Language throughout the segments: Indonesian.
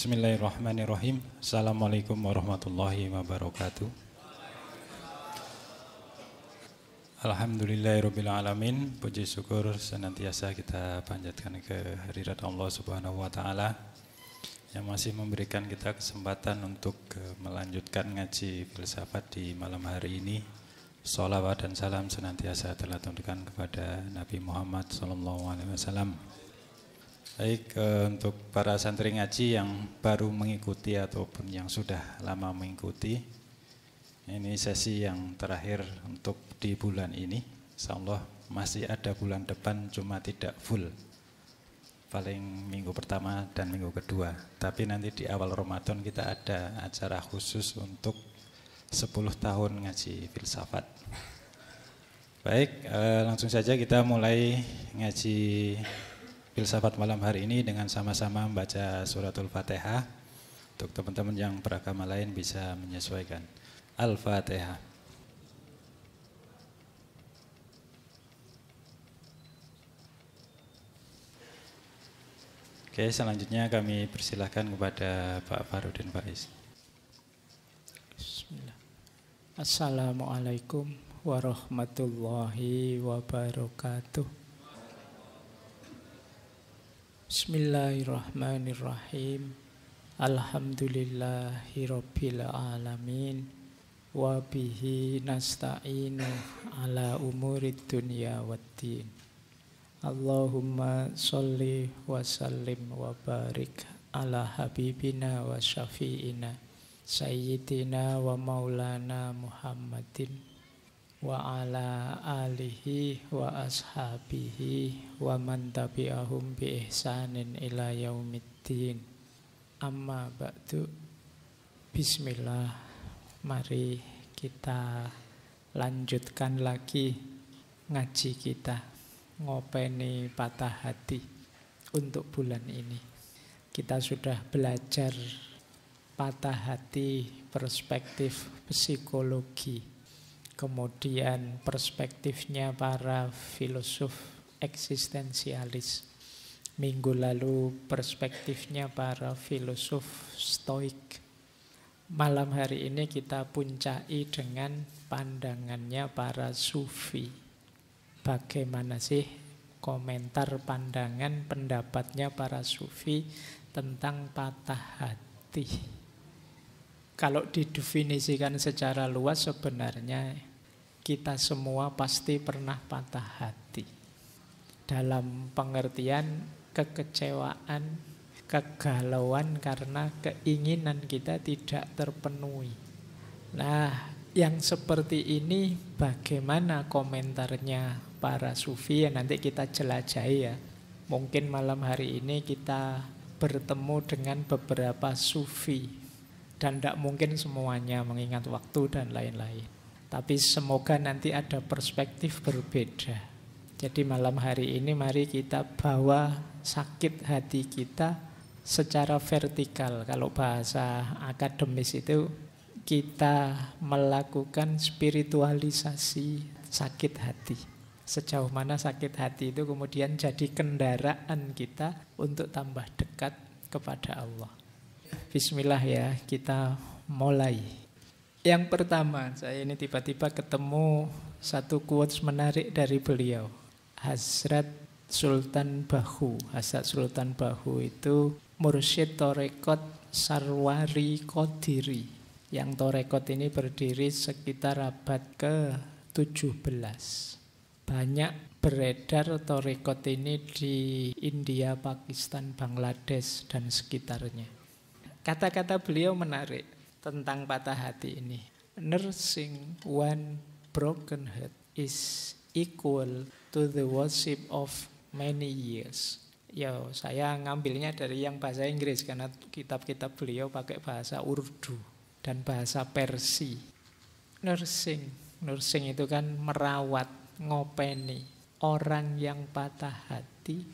Bismillahirrahmanirrahim. Assalamualaikum warahmatullahi wabarakatuh. Alhamdulillahirobbilalamin. Puji syukur senantiasa kita panjatkan ke hadirat Allah Subhanahu wa taala yang masih memberikan kita kesempatan untuk eh, melanjutkan ngaji filsafat di malam hari ini. Salawat dan salam senantiasa telah terlaturkan kepada Nabi Muhammad sallallahu alaihi wasallam. Baik, eh, untuk para santri ngaji yang baru mengikuti ataupun yang sudah lama mengikuti, ini sesi yang terakhir untuk di bulan ini. Insya Allah masih ada bulan depan, cuma tidak full. Paling minggu pertama dan minggu kedua. Tapi nanti di awal Ramadan kita ada acara khusus untuk 10 tahun ngaji filsafat. Baik, eh, langsung saja kita mulai ngaji filsafat malam hari ini dengan sama-sama membaca suratul Fatihah. Untuk teman-teman yang beragama lain bisa menyesuaikan. Al-Fatihah. Oke, selanjutnya kami persilahkan kepada Pak Farudin Faiz. Assalamualaikum warahmatullahi wabarakatuh. Bismillahirrahmanirrahim. Alhamdulillahirabbil alamin. Wa bihi nasta'inu ala umuri dunya waddin. Allahumma sholli wa sallim wa barik ala habibina wa syafi'ina sayyidina wa maulana Muhammadin wa ala alihi wa ashabihi wa man tabi'ahum bi ihsanin ila yaumiddin amma ba'du bismillah mari kita lanjutkan lagi ngaji kita ngopeni patah hati untuk bulan ini kita sudah belajar patah hati perspektif psikologi kemudian perspektifnya para filosof eksistensialis. Minggu lalu perspektifnya para filosof stoik. Malam hari ini kita puncai dengan pandangannya para sufi. Bagaimana sih komentar pandangan pendapatnya para sufi tentang patah hati? Kalau didefinisikan secara luas sebenarnya kita semua pasti pernah patah hati. Dalam pengertian kekecewaan, kegalauan karena keinginan kita tidak terpenuhi. Nah, yang seperti ini bagaimana komentarnya para sufi ya nanti kita jelajahi ya. Mungkin malam hari ini kita bertemu dengan beberapa sufi dan tidak mungkin semuanya mengingat waktu dan lain-lain. Tapi semoga nanti ada perspektif berbeda. Jadi malam hari ini mari kita bawa sakit hati kita secara vertikal. Kalau bahasa akademis itu kita melakukan spiritualisasi sakit hati. Sejauh mana sakit hati itu kemudian jadi kendaraan kita untuk tambah dekat kepada Allah. Bismillah ya, kita mulai. Yang pertama, saya ini tiba-tiba ketemu satu quotes menarik dari beliau. Hasrat Sultan Bahu. Hasrat Sultan Bahu itu Mursyid Torekot Sarwari Kodiri. Yang Torekot ini berdiri sekitar abad ke-17. Banyak beredar Torekot ini di India, Pakistan, Bangladesh, dan sekitarnya. Kata-kata beliau menarik tentang patah hati ini. Nursing one broken heart is equal to the worship of many years. Ya, saya ngambilnya dari yang bahasa Inggris karena kitab-kitab beliau pakai bahasa Urdu dan bahasa Persi. Nursing, nursing itu kan merawat, ngopeni orang yang patah hati,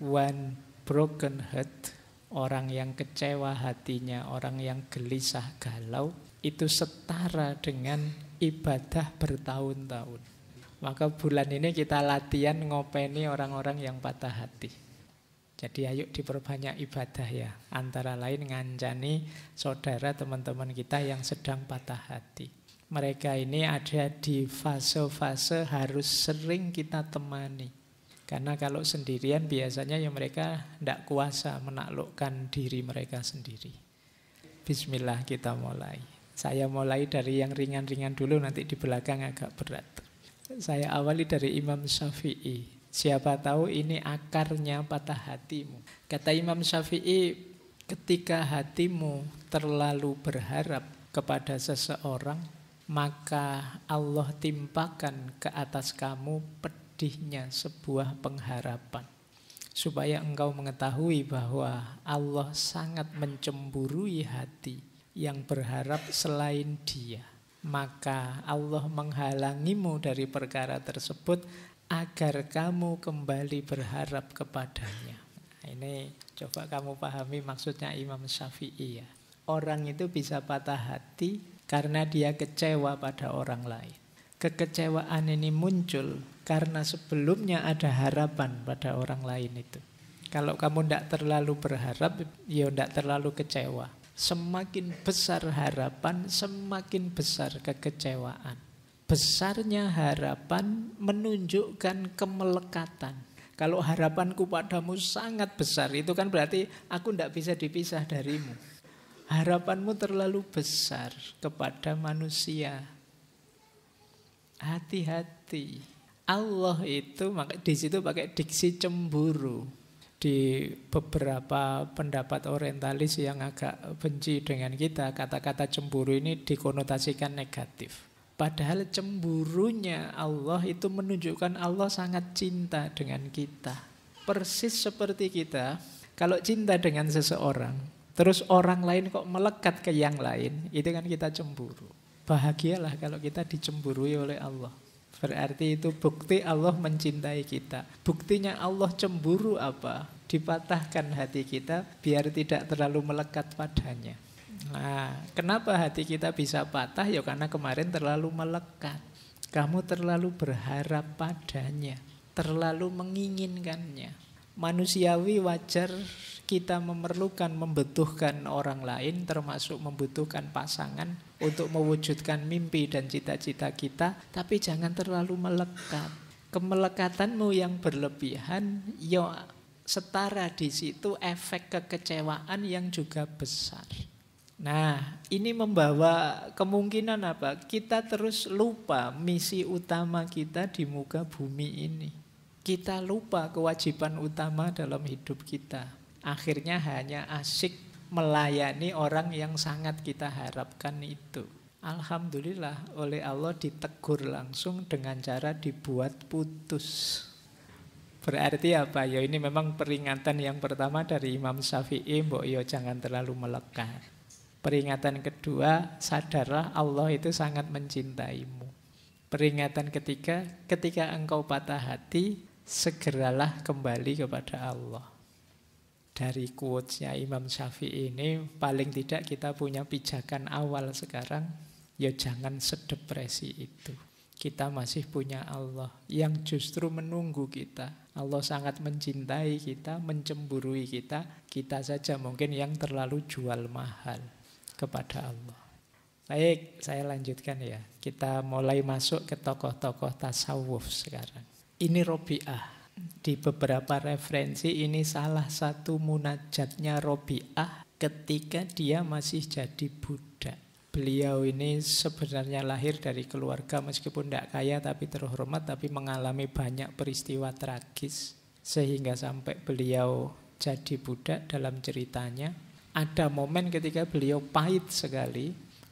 one broken heart orang yang kecewa hatinya, orang yang gelisah galau, itu setara dengan ibadah bertahun-tahun. Maka bulan ini kita latihan ngopeni orang-orang yang patah hati. Jadi ayo diperbanyak ibadah ya. Antara lain nganjani saudara teman-teman kita yang sedang patah hati. Mereka ini ada di fase-fase harus sering kita temani. Karena kalau sendirian biasanya ya mereka tidak kuasa menaklukkan diri mereka sendiri. Bismillah kita mulai. Saya mulai dari yang ringan-ringan dulu nanti di belakang agak berat. Saya awali dari Imam Syafi'i. Siapa tahu ini akarnya patah hatimu. Kata Imam Syafi'i, ketika hatimu terlalu berharap kepada seseorang, maka Allah timpakan ke atas kamu pedang pedihnya sebuah pengharapan. Supaya engkau mengetahui bahwa Allah sangat mencemburui hati yang berharap selain dia. Maka Allah menghalangimu dari perkara tersebut agar kamu kembali berharap kepadanya. Nah, ini coba kamu pahami maksudnya Imam Syafi'i ya. Orang itu bisa patah hati karena dia kecewa pada orang lain kekecewaan ini muncul karena sebelumnya ada harapan pada orang lain itu. Kalau kamu tidak terlalu berharap, ya tidak terlalu kecewa. Semakin besar harapan, semakin besar kekecewaan. Besarnya harapan menunjukkan kemelekatan. Kalau harapanku padamu sangat besar, itu kan berarti aku tidak bisa dipisah darimu. Harapanmu terlalu besar kepada manusia, Hati-hati. Allah itu maka di situ pakai diksi cemburu. Di beberapa pendapat orientalis yang agak benci dengan kita, kata-kata cemburu ini dikonotasikan negatif. Padahal cemburunya Allah itu menunjukkan Allah sangat cinta dengan kita. Persis seperti kita, kalau cinta dengan seseorang, terus orang lain kok melekat ke yang lain, itu kan kita cemburu. Bahagialah kalau kita dicemburui oleh Allah. Berarti itu bukti Allah mencintai kita. Buktinya Allah cemburu apa? Dipatahkan hati kita biar tidak terlalu melekat padanya. Nah, kenapa hati kita bisa patah? Ya karena kemarin terlalu melekat. Kamu terlalu berharap padanya, terlalu menginginkannya. Manusiawi wajar kita memerlukan membutuhkan orang lain termasuk membutuhkan pasangan untuk mewujudkan mimpi dan cita-cita kita tapi jangan terlalu melekat kemelekatanmu yang berlebihan ya setara di situ efek kekecewaan yang juga besar Nah, ini membawa kemungkinan apa? Kita terus lupa misi utama kita di muka bumi ini. Kita lupa kewajiban utama dalam hidup kita akhirnya hanya asyik melayani orang yang sangat kita harapkan itu. Alhamdulillah oleh Allah ditegur langsung dengan cara dibuat putus. Berarti apa? Ya ini memang peringatan yang pertama dari Imam Syafi'i, mbok yo ya jangan terlalu melekat. Peringatan kedua, sadarlah Allah itu sangat mencintaimu. Peringatan ketiga, ketika engkau patah hati, segeralah kembali kepada Allah dari quotesnya Imam Syafi'i ini paling tidak kita punya pijakan awal sekarang ya jangan sedepresi itu kita masih punya Allah yang justru menunggu kita Allah sangat mencintai kita, mencemburui kita kita saja mungkin yang terlalu jual mahal kepada Allah Baik, saya lanjutkan ya. Kita mulai masuk ke tokoh-tokoh tasawuf sekarang. Ini Robiah. Di beberapa referensi ini salah satu munajatnya Robiah ketika dia masih jadi budak. Beliau ini sebenarnya lahir dari keluarga meskipun tidak kaya tapi terhormat tapi mengalami banyak peristiwa tragis sehingga sampai beliau jadi budak dalam ceritanya. Ada momen ketika beliau pahit sekali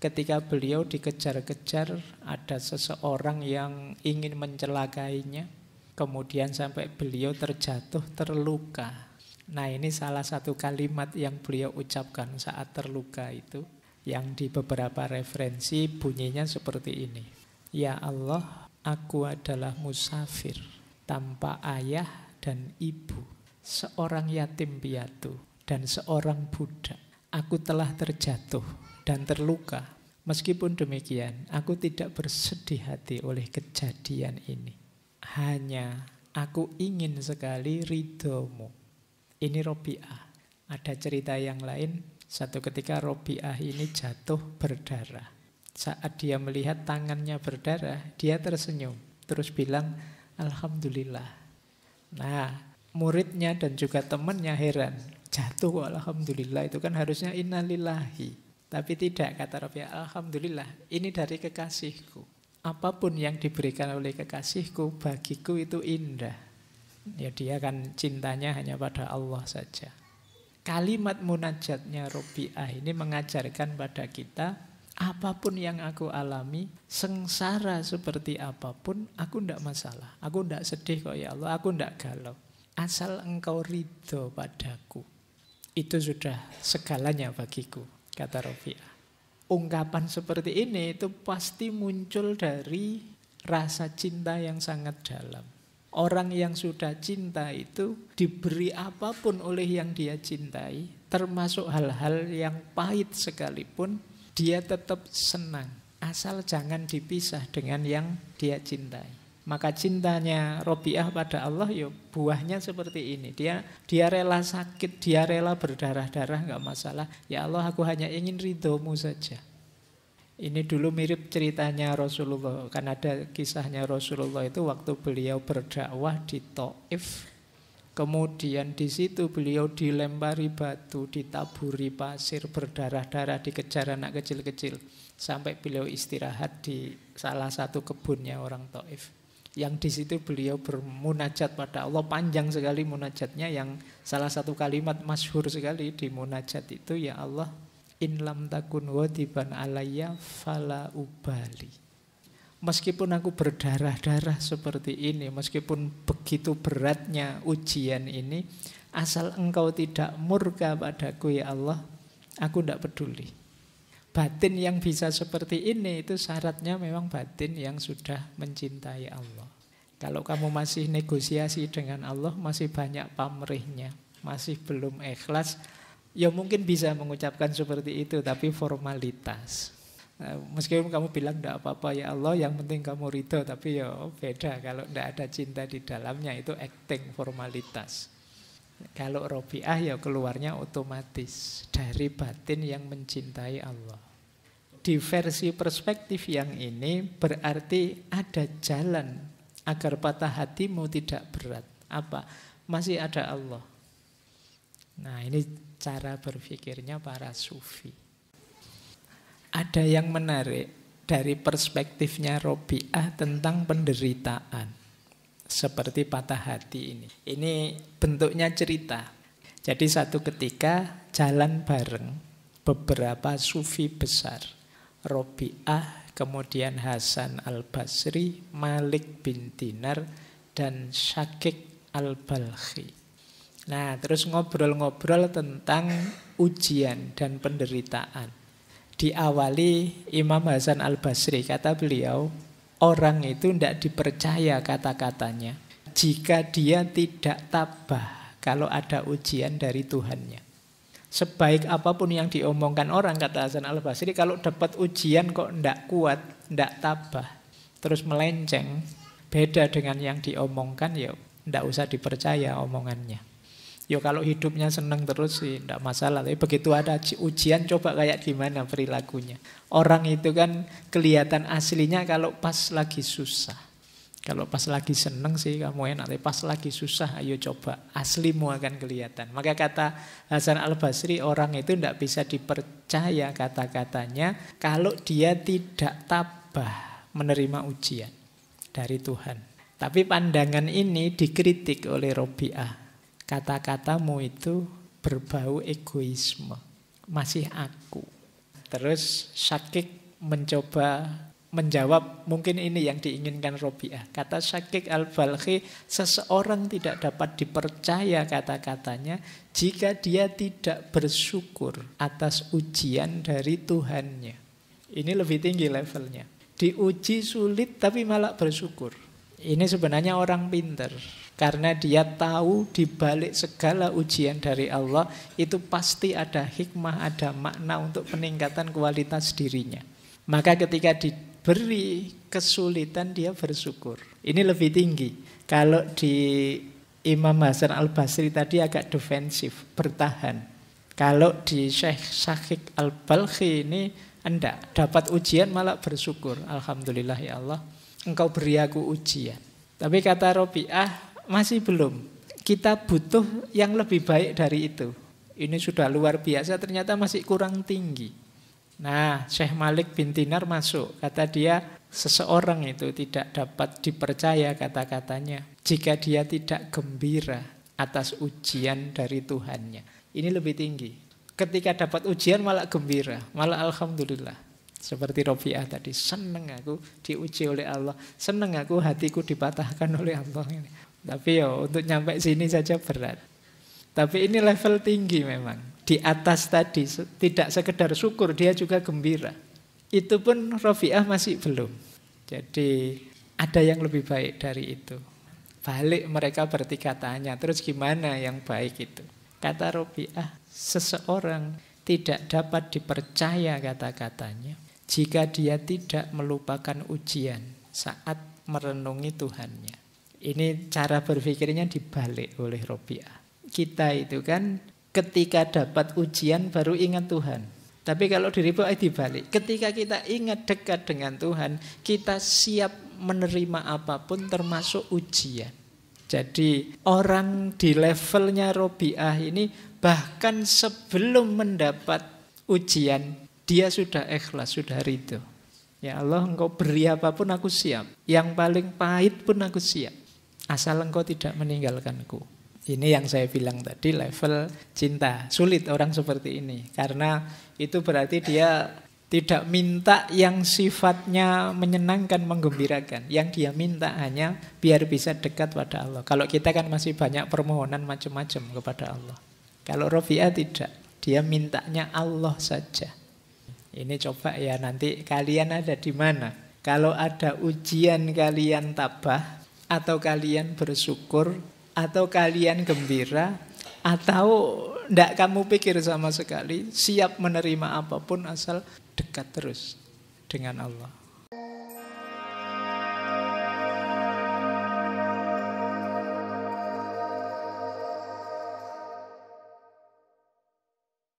ketika beliau dikejar-kejar ada seseorang yang ingin mencelakainya Kemudian sampai beliau terjatuh terluka. Nah ini salah satu kalimat yang beliau ucapkan saat terluka itu. Yang di beberapa referensi bunyinya seperti ini. Ya Allah, aku adalah musafir tanpa ayah dan ibu. Seorang yatim piatu dan seorang budak. Aku telah terjatuh dan terluka Meskipun demikian, aku tidak bersedih hati oleh kejadian ini. Hanya aku ingin sekali ridomu. Ini Robiah. Ada cerita yang lain, satu ketika Robiah ini jatuh berdarah. Saat dia melihat tangannya berdarah, dia tersenyum. Terus bilang, Alhamdulillah. Nah, muridnya dan juga temannya heran. Jatuh Alhamdulillah, itu kan harusnya innalillahi. Tapi tidak, kata Robiah, Alhamdulillah, ini dari kekasihku apapun yang diberikan oleh kekasihku bagiku itu indah. Ya dia kan cintanya hanya pada Allah saja. Kalimat munajatnya Robiah ini mengajarkan pada kita apapun yang aku alami, sengsara seperti apapun, aku ndak masalah. Aku ndak sedih kok ya Allah, aku ndak galau. Asal engkau ridho padaku. Itu sudah segalanya bagiku, kata Robiah ungkapan seperti ini itu pasti muncul dari rasa cinta yang sangat dalam. Orang yang sudah cinta itu diberi apapun oleh yang dia cintai, termasuk hal-hal yang pahit sekalipun, dia tetap senang, asal jangan dipisah dengan yang dia cintai. Maka cintanya Robiah pada Allah ya buahnya seperti ini. Dia dia rela sakit, dia rela berdarah-darah nggak masalah. Ya Allah aku hanya ingin ridhomu saja. Ini dulu mirip ceritanya Rasulullah. Kan ada kisahnya Rasulullah itu waktu beliau berdakwah di Taif. Kemudian di situ beliau dilempari batu, ditaburi pasir, berdarah-darah, dikejar anak kecil-kecil. Sampai beliau istirahat di salah satu kebunnya orang Taif yang di situ beliau bermunajat pada Allah panjang sekali munajatnya yang salah satu kalimat masyhur sekali di munajat itu ya Allah in lam takun wadiban alayya fala ubali meskipun aku berdarah-darah seperti ini meskipun begitu beratnya ujian ini asal engkau tidak murka padaku ya Allah aku tidak peduli Batin yang bisa seperti ini itu syaratnya memang batin yang sudah mencintai Allah. Kalau kamu masih negosiasi dengan Allah, masih banyak pamrihnya, masih belum ikhlas, ya mungkin bisa mengucapkan seperti itu, tapi formalitas. Eh, meskipun kamu bilang tidak apa-apa ya Allah, yang penting kamu ridho, tapi ya beda kalau tidak ada cinta di dalamnya itu acting formalitas. Kalau robiah ya keluarnya otomatis dari batin yang mencintai Allah. Di versi perspektif yang ini berarti ada jalan agar patah hatimu tidak berat. Apa? Masih ada Allah. Nah ini cara berpikirnya para sufi. Ada yang menarik dari perspektifnya Robiah tentang penderitaan seperti patah hati ini. Ini bentuknya cerita. Jadi satu ketika jalan bareng beberapa sufi besar. Robi'ah, kemudian Hasan al-Basri, Malik bin Dinar, dan Syakik al-Balkhi. Nah, terus ngobrol-ngobrol tentang ujian dan penderitaan. Diawali Imam Hasan al-Basri, kata beliau, Orang itu tidak dipercaya kata-katanya jika dia tidak tabah kalau ada ujian dari Tuhannya. Sebaik apapun yang diomongkan orang, kata Hasan al-Basri, kalau dapat ujian kok tidak kuat, tidak tabah, terus melenceng, beda dengan yang diomongkan ya tidak usah dipercaya omongannya. Yo kalau hidupnya senang terus sih tidak masalah. Tapi begitu ada ujian coba kayak gimana perilakunya. Orang itu kan kelihatan aslinya kalau pas lagi susah. Kalau pas lagi seneng sih kamu enak, tapi pas lagi susah ayo coba aslimu akan kelihatan. Maka kata Hasan Al Basri orang itu tidak bisa dipercaya kata-katanya kalau dia tidak tabah menerima ujian dari Tuhan. Tapi pandangan ini dikritik oleh Robiah kata-katamu itu berbau egoisme. Masih aku. Terus Syakik mencoba menjawab mungkin ini yang diinginkan Robiah. Kata Syakik al balhi seseorang tidak dapat dipercaya kata-katanya jika dia tidak bersyukur atas ujian dari Tuhannya. Ini lebih tinggi levelnya. Diuji sulit tapi malah bersyukur. Ini sebenarnya orang pinter karena dia tahu di balik segala ujian dari Allah itu pasti ada hikmah, ada makna untuk peningkatan kualitas dirinya. Maka ketika diberi kesulitan dia bersyukur. Ini lebih tinggi. Kalau di Imam Hasan Al-Basri tadi agak defensif, bertahan. Kalau di Syekh Syakik Al-Balkhi ini anda dapat ujian malah bersyukur. Alhamdulillah ya Allah engkau beri aku ujian. Tapi kata Robiah, masih belum. Kita butuh yang lebih baik dari itu. Ini sudah luar biasa, ternyata masih kurang tinggi. Nah, Syekh Malik bin Dinar masuk. Kata dia, seseorang itu tidak dapat dipercaya kata-katanya jika dia tidak gembira atas ujian dari Tuhannya. Ini lebih tinggi. Ketika dapat ujian malah gembira, malah alhamdulillah. Seperti Robiah tadi, seneng aku diuji oleh Allah, seneng aku hatiku dipatahkan oleh Allah. ini. Tapi ya untuk nyampe sini saja berat. Tapi ini level tinggi memang. Di atas tadi tidak sekedar syukur, dia juga gembira. Itu pun Robiah masih belum. Jadi ada yang lebih baik dari itu. Balik mereka bertiga tanya, terus gimana yang baik itu? Kata Robiah, seseorang tidak dapat dipercaya kata-katanya jika dia tidak melupakan ujian saat merenungi Tuhannya. Ini cara berpikirnya dibalik oleh Robiah. Kita itu kan ketika dapat ujian baru ingat Tuhan. Tapi kalau diri Robiah eh, dibalik. Ketika kita ingat dekat dengan Tuhan, kita siap menerima apapun termasuk ujian. Jadi orang di levelnya Robiah ini bahkan sebelum mendapat ujian dia sudah ikhlas, sudah ridho. Ya Allah, engkau beri apapun aku siap. Yang paling pahit pun aku siap. Asal engkau tidak meninggalkanku. Ini yang saya bilang tadi level cinta. Sulit orang seperti ini. Karena itu berarti dia tidak minta yang sifatnya menyenangkan, menggembirakan. Yang dia minta hanya biar bisa dekat pada Allah. Kalau kita kan masih banyak permohonan macam-macam kepada Allah. Kalau Rofi'ah tidak. Dia mintanya Allah saja. Ini coba ya nanti kalian ada di mana? Kalau ada ujian kalian tabah atau kalian bersyukur atau kalian gembira atau ndak kamu pikir sama sekali siap menerima apapun asal dekat terus dengan Allah.